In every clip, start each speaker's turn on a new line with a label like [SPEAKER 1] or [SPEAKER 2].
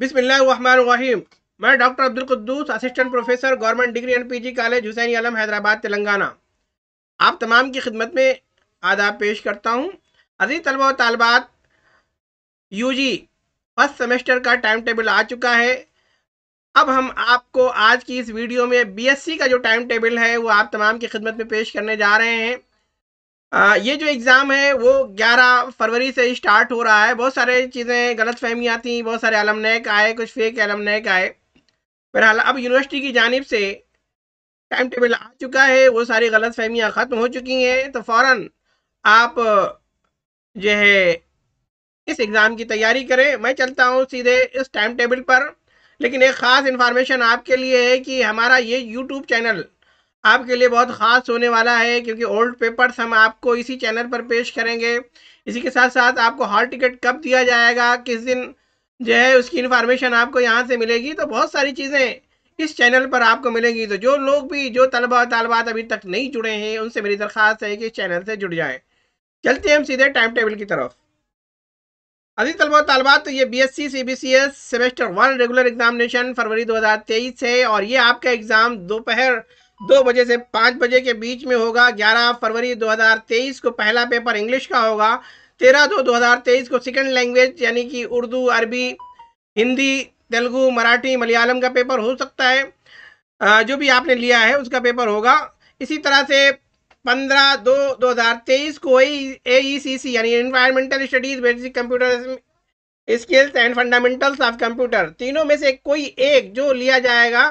[SPEAKER 1] बिस्मिल्लाम मैं doctor Abdul Quddus assistant professor government degree and PG college Husaini Alam Hyderabad Telangana आप तमाम की खिदमत में आदाब पेश करता हूँ अजीज़ तलबा तलबात यू जी फर्स्ट सेमेस्टर का टाइम टेबल आ चुका है अब हम आपको आज की इस वीडियो में सी का जो टाइम टेबल है वो आप तमाम की खिदमत में पेश करने जा रहे हैं आ, ये जो एग्ज़ाम है वो 11 फरवरी से स्टार्ट हो रहा है बहुत सारे चीज़ें गलत फहमियाँ थी बहुत सारे अलमनैक आए कुछ फेक अलमनैक आए बहरहाल अब यूनिवर्सिटी की जानब से टाइम टेबल आ चुका है वो सारी गलत फहमियाँ ख़त्म हो चुकी हैं तो फ़ौर आप जो है इस एग्ज़ाम की तैयारी करें मैं चलता हूँ सीधे इस टाइम टेबल पर लेकिन एक ख़ास इन्फॉर्मेशन आपके लिए है कि हमारा ये यूट्यूब चैनल आपके लिए बहुत ख़ास होने वाला है क्योंकि ओल्ड पेपर्स हम आपको इसी चैनल पर पेश करेंगे इसी के साथ साथ आपको हॉल टिकट कब दिया जाएगा किस दिन जो है उसकी इन्फॉर्मेशन आपको यहाँ से मिलेगी तो बहुत सारी चीज़ें इस चैनल पर आपको मिलेंगी तो जो लोग भी जो तलबा तलबात अभी तक नहीं जुड़े हैं उनसे मेरी दरख्वास्त है कि इस चैनल से जुड़ जाएँ चलते हैं हम सीधे टाइम टेबल की तरफ अजी तलबा तलबात तो ये B S C C B C S semester one regular examination फरवरी तेईस है और ये आपका एग्ज़ाम दोपहर दो बजे से पाँच बजे के बीच में होगा ग्यारह फरवरी 2023 को पहला पेपर इंग्लिश का होगा तेरह दो 2023 को सेकेंड लैंग्वेज यानी कि उर्दू अरबी हिंदी तेलुगू मराठी मलयालम का पेपर हो सकता है जो भी आपने लिया है उसका पेपर होगा इसी तरह से पंद्रह दो 2023 को ए ई e, e यानी environmental studies basic computer skills and fundamentals of computer तीनों में से कोई एक जो लिया जाएगा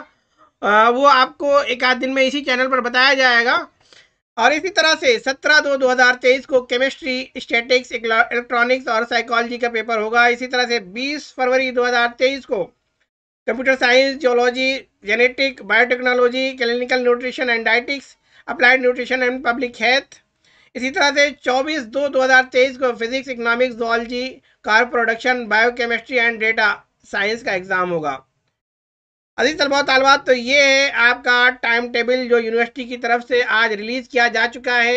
[SPEAKER 1] वो आपको एक आध दिन में इसी चैनल पर बताया जाएगा और इसी तरह से 17 दो 2023 को केमिस्ट्री स्टेटिक्स इलेक्ट्रॉनिक्स और साइकोलॉजी का पेपर होगा इसी तरह से 20 फरवरी 2023 को computer science zoology genetic biotechnology clinical nutrition and dietetics applied nutrition and public health इसी तरह से 24 दो 2023 को physics economics zoology crop production biochemistry and data science का एग्ज़ाम होगा अजीत तलबा तलबात तो ये है आपका टाइम टेबल जो यूनिवर्सिटी की तरफ से आज रिलीज़ किया जा चुका है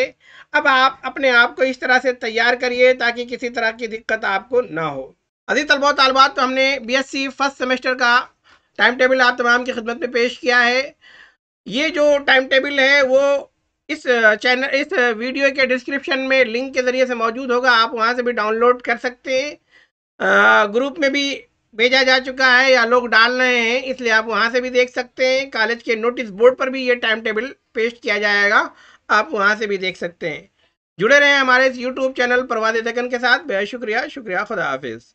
[SPEAKER 1] अब आप अपने आप को इस तरह से तैयार करिए ताकि किसी तरह की दिक्कत आपको ना हो अजी तलबा तलबात तो हमने B S C first semester का टाइम टेबल आप तमाम की खिदमत में पेश किया है ये जो टाइम टेबल है वो इस चैनल इस वीडियो के डिस्क्रिप्शन में लिंक के ज़रिए से मौजूद होगा आप वहाँ से भी डाउनलोड कर सकते हैं ग्रुप में भी भेजा जा चुका है या लोग डाल रहे हैं इसलिए आप वहाँ से भी देख सकते हैं कॉलेज के नोटिस बोर्ड पर भी ये टाइम टेबल पेस्ट किया जाएगा आप वहाँ से भी देख सकते हैं जुड़े रहें हमारे इस यूट्यूब चैनल परवाद दकन के साथ बेहद शुक्रिया शुक्रिया खुदा हाफिज़